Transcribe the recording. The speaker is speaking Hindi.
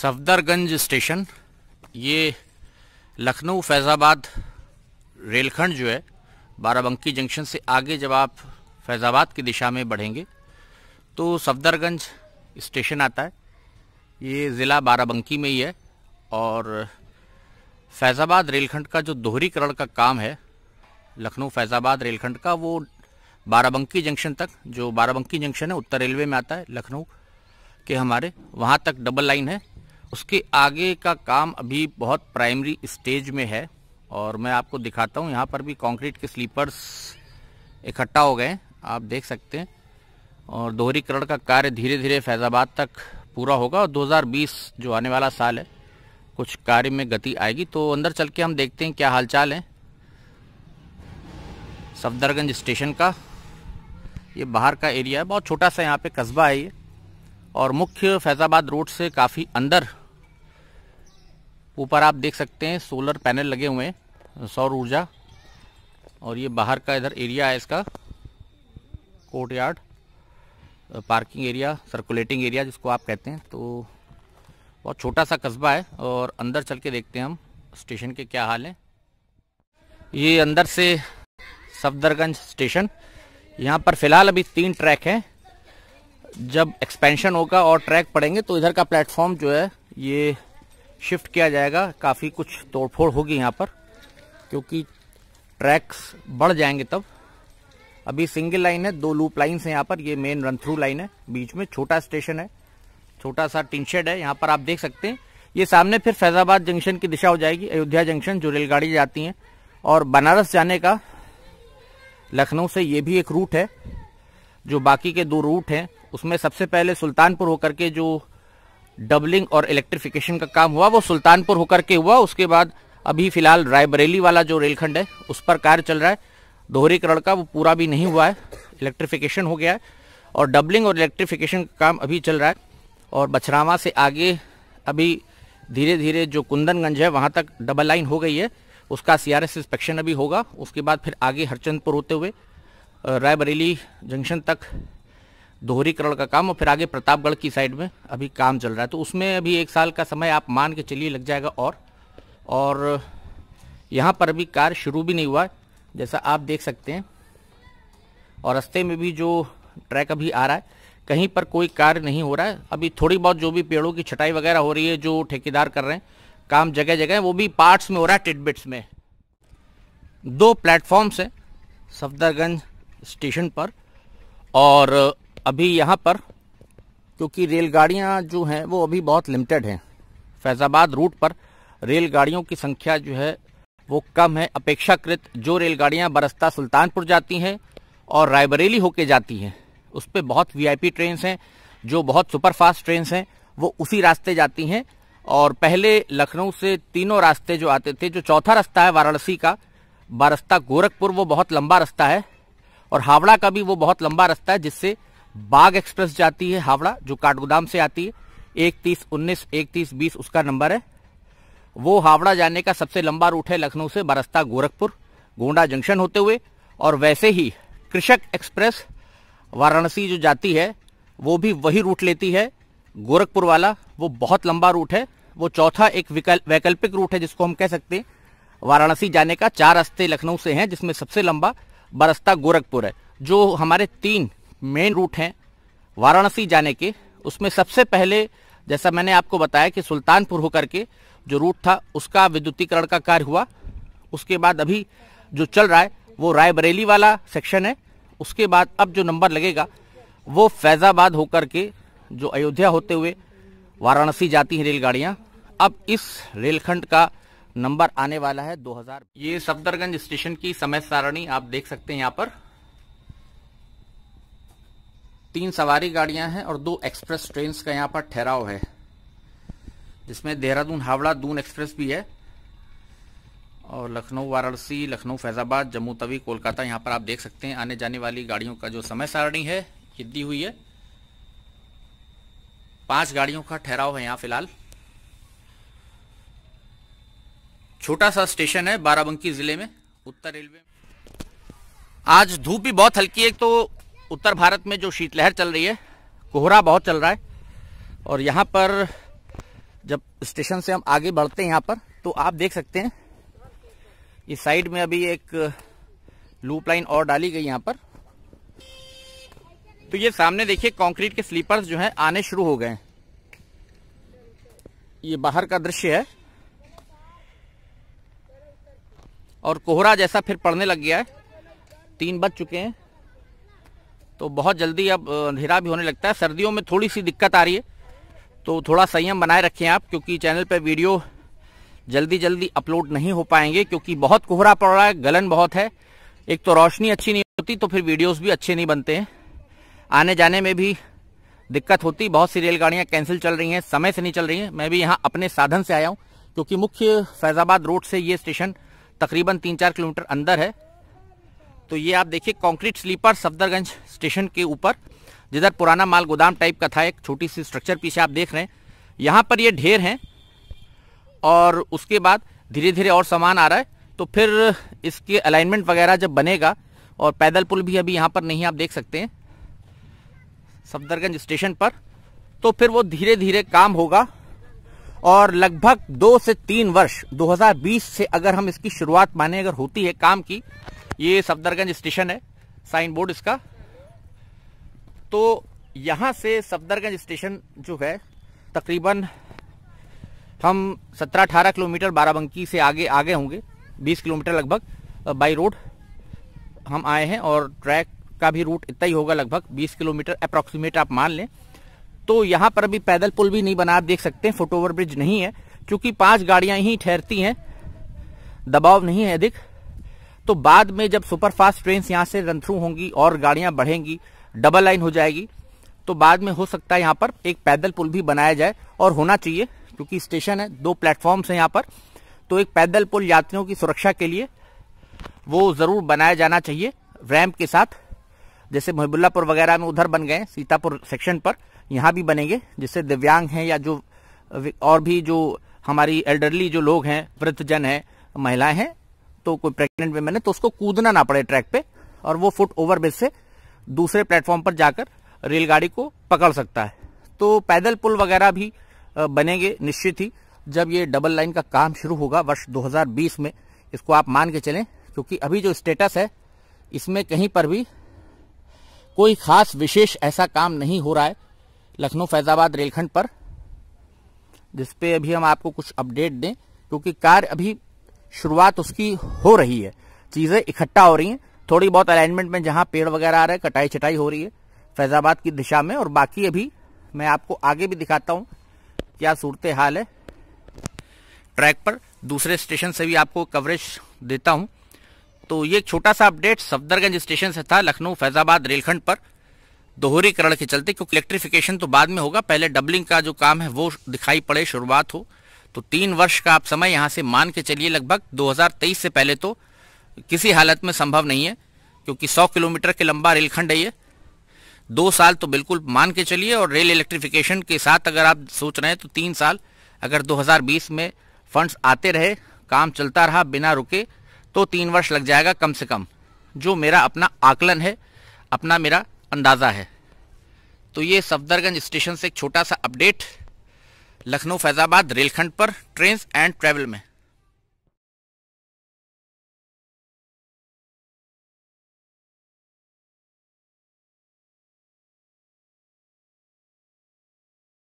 सफदरगंज स्टेशन ये लखनऊ फैज़ाबाद रेलखंड जो है बाराबंकी जंक्शन से आगे जब आप फैज़ाबाद की दिशा में बढ़ेंगे तो सफदरगंज स्टेशन आता है ये ज़िला बाराबंकी में ही है और फैज़ाबाद रेलखंड का जो दोहरीकरण का काम है लखनऊ फैज़ाबाद रेलखंड का वो बाराबंकी जंक्शन तक जो बाराबंकी जंक्शन है उत्तर रेलवे में आता है लखनऊ के हमारे वहाँ तक डबल लाइन है उसके आगे का काम अभी बहुत प्राइमरी स्टेज में है और मैं आपको दिखाता हूँ यहाँ पर भी कंक्रीट के स्लीपर्स इकट्ठा हो गए आप देख सकते हैं और दोहरीकरण का कार्य धीरे धीरे फैज़ाबाद तक पूरा होगा और 2020 जो आने वाला साल है कुछ कार्य में गति आएगी तो अंदर चल के हम देखते हैं क्या हालचाल है सफदरगंज स्टेशन का ये बाहर का एरिया है बहुत छोटा सा यहाँ पे कस्बा है ये और मुख्य फैज़ाबाद रोड से काफ़ी अंदर ऊपर आप देख सकते हैं सोलर पैनल लगे हुए हैं सौर ऊर्जा और ये बाहर का इधर एरिया है इसका courtyard parking area circulating area जिसको आप कहते हैं तो बहुत छोटा सा कस्बा है और अंदर चल के देखते हैं हम स्टेशन के क्या हाल हैं ये अंदर से सफदरगंज स्टेशन यहाँ पर फिलहाल अभी तीन ट्रैक हैं जब एक्सपेंशन होगा और ट्रैक पड़ेंगे तो इधर का प्लेटफॉर्म जो है ये शिफ्ट किया जाएगा काफ़ी कुछ तोड़फोड़ होगी यहाँ पर क्योंकि ट्रैक्स बढ़ जाएंगे तब अभी सिंगल लाइन है दो लूप लाइन्स हैं यहाँ पर ये मेन रन थ्रू लाइन है बीच में छोटा स्टेशन है छोटा सा टिनशेड है यहाँ पर आप देख सकते हैं ये सामने फिर फैजाबाद जंक्शन की दिशा हो जाएगी अयोध्या जंक्शन जो रेलगाड़ी जाती हैं और बनारस जाने का लखनऊ से ये भी एक रूट है जो बाकी के दो रूट हैं उसमें सबसे पहले सुल्तानपुर होकर के जो डबलिंग और इलेक्ट्रिफिकेशन का काम हुआ वो सुल्तानपुर होकर के हुआ उसके बाद अभी फिलहाल रायबरेली वाला जो रेलखंड है उस पर कार्य चल रहा है दोहरीकरण का वो पूरा भी नहीं हुआ है इलेक्ट्रिफिकेशन हो गया है और डबलिंग और इलेक्ट्रिफिकेशन का काम अभी चल रहा है और बछरावा से आगे अभी धीरे धीरे जो कुंदनगंज है वहाँ तक डबल लाइन हो गई है उसका सी इंस्पेक्शन अभी होगा उसके बाद फिर आगे हरचंदपुर होते हुए रायबरेली जंक्शन तक दोहरीकरण का काम और फिर आगे प्रतापगढ़ की साइड में अभी काम चल रहा है तो उसमें अभी एक साल का समय आप मान के चलिए लग जाएगा और और यहाँ पर अभी कार्य शुरू भी नहीं हुआ जैसा आप देख सकते हैं और रस्ते में भी जो ट्रैक अभी आ रहा है कहीं पर कोई कार्य नहीं हो रहा है अभी थोड़ी बहुत जो भी पेड़ों की छटाई वगैरह हो रही है जो ठेकेदार कर रहे हैं काम जगह जगह वो भी पार्ट्स में हो रहा है टिटबिट्स में दो प्लेटफॉर्म्स हैं सफदरगंज स्टेशन पर और अभी यहाँ पर क्योंकि रेलगाड़ियाँ जो हैं वो अभी बहुत लिमिटेड हैं फैज़ाबाद रूट पर रेलगाड़ियों की संख्या जो है वो कम है अपेक्षाकृत जो रेलगाड़ियाँ बरस्ता सुल्तानपुर जाती हैं और रायबरेली होके जाती हैं उस पर बहुत वीआईपी ट्रेन्स हैं जो बहुत सुपरफास्ट ट्रेन्स हैं वो उसी रास्ते जाती हैं और पहले लखनऊ से तीनों रास्ते जो आते थे जो चौथा रास्ता है वाराणसी का बारस्ता गोरखपुर वो बहुत लंबा रास्ता है और हावड़ा का भी वो बहुत लंबा रास्ता है जिससे बाग एक्सप्रेस जाती है हावड़ा जो काठगोदाम से आती है एक तीस उन्नीस एक तीस बीस उसका नंबर है वो हावड़ा जाने का सबसे लंबा रूट है लखनऊ से बरस्ता गोरखपुर गोंडा जंक्शन होते हुए और वैसे ही कृषक एक्सप्रेस वाराणसी जो जाती है वो भी वही रूट लेती है गोरखपुर वाला वो बहुत लंबा रूट है वो चौथा एक वैकल्पिक रूट है जिसको हम कह सकते हैं वाराणसी जाने का चार रास्ते लखनऊ से हैं जिसमें सबसे लंबा बरस्ता गोरखपुर है जो हमारे तीन मेन रूट हैं वाराणसी जाने के उसमें सबसे पहले जैसा मैंने आपको बताया कि सुल्तानपुर होकर के जो रूट था उसका विद्युतीकरण का कार्य हुआ उसके बाद अभी जो चल रहा है वो रायबरेली वाला सेक्शन है उसके बाद अब जो नंबर लगेगा वो फैज़ाबाद होकर के जो अयोध्या होते हुए वाराणसी जाती हैं रेलगाड़ियाँ अब इस रेलखंड का नंबर आने वाला है 2000 ये सफदरगंज स्टेशन की समय सारणी आप देख सकते हैं यहाँ पर तीन सवारी गाड़ियां हैं और दो एक्सप्रेस ट्रेन का यहाँ पर ठहराव है जिसमें देहरादून हावड़ा दून एक्सप्रेस भी है और लखनऊ वाराणसी लखनऊ फैज़ाबाद जम्मू तवी कोलकाता यहाँ पर आप देख सकते हैं आने जाने वाली गाड़ियों का जो समय सारणी है ये दी हुई है पांच गाड़ियों का ठहराव है यहाँ फिलहाल छोटा सा स्टेशन है बाराबंकी जिले में उत्तर रेलवे आज धूप भी बहुत हल्की है तो उत्तर भारत में जो शीतलहर चल रही है कोहरा बहुत चल रहा है और यहाँ पर जब स्टेशन से हम आगे बढ़ते हैं यहाँ पर तो आप देख सकते हैं ये साइड में अभी एक लूप लाइन और डाली गई यहाँ पर तो ये सामने देखिए कंक्रीट के स्लीपर्स जो हैं आने शुरू हो गए हैं ये बाहर का दृश्य है और कोहरा जैसा फिर पड़ने लग गया है तीन बज चुके हैं तो बहुत जल्दी अब अंधेरा भी होने लगता है सर्दियों में थोड़ी सी दिक्कत आ रही है तो थोड़ा संयम बनाए रखें आप क्योंकि चैनल पर वीडियो जल्दी जल्दी अपलोड नहीं हो पाएंगे क्योंकि बहुत कोहरा पड़ रहा है गलन बहुत है एक तो रोशनी अच्छी नहीं होती तो फिर वीडियोस भी अच्छे नहीं बनते हैं आने जाने में भी दिक्कत होती बहुत सी रेलगाड़ियाँ कैंसिल चल रही हैं समय से नहीं चल रही हैं मैं भी यहाँ अपने साधन से आया हूँ क्योंकि मुख्य फैज़ाबाद रोड से ये स्टेशन तकरीबन तीन चार किलोमीटर अंदर है तो ये आप देखिए कंक्रीट स्लीपर सफदरगंज स्टेशन के ऊपर जिधर पुराना माल गोदाम टाइप का था एक छोटी सी स्ट्रक्चर पीछे आप देख रहे हैं यहाँ पर ये ढेर हैं और उसके बाद धीरे धीरे और सामान आ रहा है तो फिर इसके अलाइनमेंट वगैरह जब बनेगा और पैदल पुल भी अभी यहाँ पर नहीं आप देख सकते हैं सफदरगंज स्टेशन पर तो फिर वो धीरे धीरे काम होगा और लगभग दो से तीन वर्ष 2020 से अगर हम इसकी शुरुआत माने अगर होती है काम की ये सफदरगंज स्टेशन है साइन बोर्ड इसका तो यहाँ से सफदरगंज स्टेशन जो है तकरीबन हम 17-18 किलोमीटर बाराबंकी से आगे आगे होंगे 20 किलोमीटर लगभग बाई रोड हम आए हैं और ट्रैक का भी रूट इतना ही होगा लगभग 20 किलोमीटर अप्रोक्सीमेट आप मान लें तो यहाँ पर अभी पैदल पुल भी नहीं बना आप देख सकते हैं फुट ओवर ब्रिज नहीं है क्योंकि पांच गाड़ियां ही ठहरती हैं दबाव नहीं है अधिक तो बाद में जब सुपरफास्ट ट्रेन यहाँ से रन थ्रू होंगी और गाड़ियां बढ़ेंगी डबल लाइन हो जाएगी तो बाद में हो सकता है यहाँ पर एक पैदल पुल भी बनाया जाए और होना चाहिए क्योंकि स्टेशन है दो प्लेटफॉर्म्स हैं यहाँ पर तो एक पैदल पुल यात्रियों की सुरक्षा के लिए वो ज़रूर बनाया जाना चाहिए रैम्प के साथ जैसे मोहबुल्लापुर वगैरह में उधर बन गए सीतापुर सेक्शन पर यहाँ भी बनेंगे जिससे दिव्यांग हैं या जो और भी जो हमारी एल्डरली जो लोग हैं वृद्धजन हैं महिलाएं हैं तो कोई प्रेग्नेंट वेमेन है तो उसको कूदना ना पड़े ट्रैक पे और वो फुट ओवर ब्रिज से दूसरे प्लेटफॉर्म पर जाकर रेलगाड़ी को पकड़ सकता है तो पैदल पुल वगैरह भी बनेंगे निश्चित ही जब ये डबल लाइन का काम शुरू होगा वर्ष 2020 में इसको आप मान के चलें क्योंकि अभी जो स्टेटस है इसमें कहीं पर भी कोई खास विशेष ऐसा काम नहीं हो रहा है लखनऊ फैजाबाद रेलखंड पर जिसपे अभी हम आपको कुछ अपडेट दें क्योंकि कार्य अभी शुरुआत उसकी हो रही है चीजें इकट्ठा हो रही हैं थोड़ी बहुत अलाइनमेंट में जहां पेड़ वगैरह आ रहे हैं कटाई छटाई हो रही है फैजाबाद की दिशा में और बाकी अभी मैं आपको आगे भी दिखाता हूँ क्या सूरत हाल है ट्रैक पर दूसरे स्टेशन से भी आपको कवरेज देता हूँ तो ये एक छोटा सा अपडेट सफदरगंज स्टेशन से था लखनऊ फैजाबाद रेलखंड पर दोहरीकरण के चलते क्योंकि इलेक्ट्रिफिकेशन तो बाद में होगा पहले डबलिंग का जो काम है वो दिखाई पड़े शुरुआत हो तो तीन वर्ष का आप समय यहाँ से मान के चलिए लगभग 2023 से पहले तो किसी हालत में संभव नहीं है क्योंकि 100 किलोमीटर के लंबा रेलखंड है ये दो साल तो बिल्कुल मान के चलिए और रेल इलेक्ट्रिफिकेशन के साथ अगर आप सोच रहे हैं तो तीन साल अगर 2020 में फंड्स आते रहे काम चलता रहा बिना रुके तो तीन वर्ष लग जाएगा कम से कम जो मेरा अपना आकलन है अपना मेरा अंदाज़ा है तो ये सफदरगंज स्टेशन से एक छोटा सा अपडेट लखनऊ फैजाबाद रेलखंड पर ट्रेन एंड ट्रैवल में